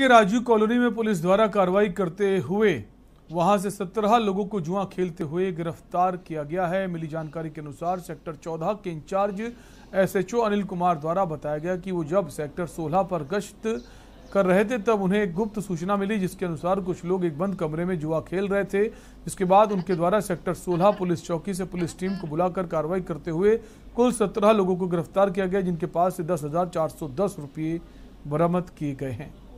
के राजू कॉलोनी में पुलिस द्वारा कार्रवाई करते हुए वहां से सत्रह लोगों को जुआ खेलते हुए गिरफ्तार किया गया है मिली जानकारी के अनुसार सेक्टर 14 के इंचार्ज एसएचओ अनिल कुमार द्वारा बताया गया कि वो जब सेक्टर 16 पर गश्त कर रहे थे तब उन्हें एक गुप्त सूचना मिली जिसके अनुसार कुछ लोग एक बंद कमरे में जुआ खेल रहे थे जिसके बाद उनके द्वारा सेक्टर 16 पुलिस चौकी से पुलिस टीम को बुलाकर कार्रवाई करते हुए कुल 17 लोगों को गिरफ्तार किया गया जिनके पास से दस हजार बरामद किए गए हैं